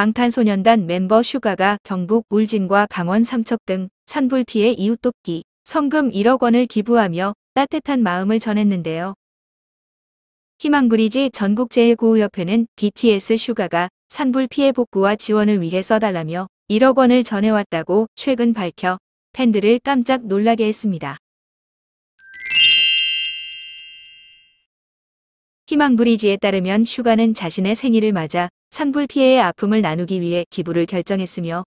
방탄소년단 멤버 슈가가 경북 울진과 강원 삼척 등 산불 피해 이웃 돕기 성금 1억 원을 기부하며 따뜻한 마음을 전했는데요. 희망브리지 전국재해구호협회는 BTS 슈가가 산불 피해 복구와 지원을 위해 써달라며 1억 원을 전해왔다고 최근 밝혀 팬들을 깜짝 놀라게 했습니다. 희망브리지에 따르면 슈가는 자신의 생일을 맞아 산불 피해의 아픔을 나누기 위해 기부를 결정했으며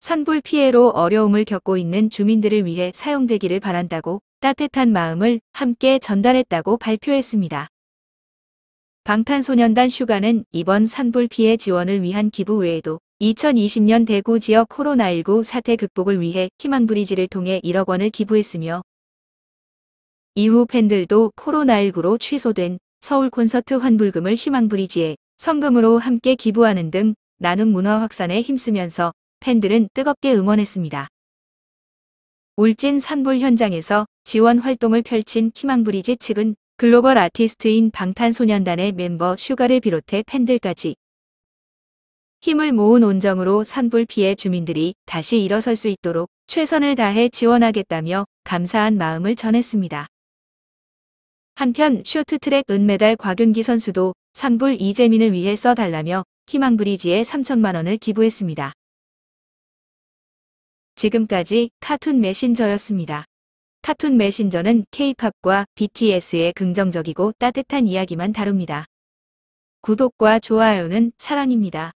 산불 피해로 어려움을 겪고 있는 주민들을 위해 사용되기를 바란다고 따뜻한 마음을 함께 전달했다고 발표했습니다. 방탄소년단 슈가는 이번 산불 피해 지원을 위한 기부 외에도 2020년 대구 지역 코로나19 사태 극복을 위해 희망브리지를 통해 1억 원을 기부했으며 이후 팬들도 코로나19로 취소된 서울 콘서트 환불금을 희망브리지에 성금으로 함께 기부하는 등 나눔 문화 확산에 힘쓰면서 팬들은 뜨겁게 응원했습니다. 울진 산불 현장에서 지원 활동을 펼친 희망브리지 측은 글로벌 아티스트인 방탄소년단의 멤버 슈가를 비롯해 팬들까지 힘을 모은 온정으로 산불 피해 주민들이 다시 일어설 수 있도록 최선을 다해 지원하겠다며 감사한 마음을 전했습니다. 한편 쇼트트랙 은메달 곽윤기 선수도 산불 이재민을 위해 써달라며 희망브리지에 3천만 원을 기부했습니다. 지금까지 카툰 메신저였습니다. 카툰 메신저는 K-팝과 BTS의 긍정적이고 따뜻한 이야기만 다룹니다. 구독과 좋아요는 사랑입니다.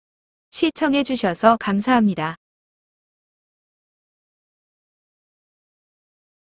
시청해주셔서 감사합니다.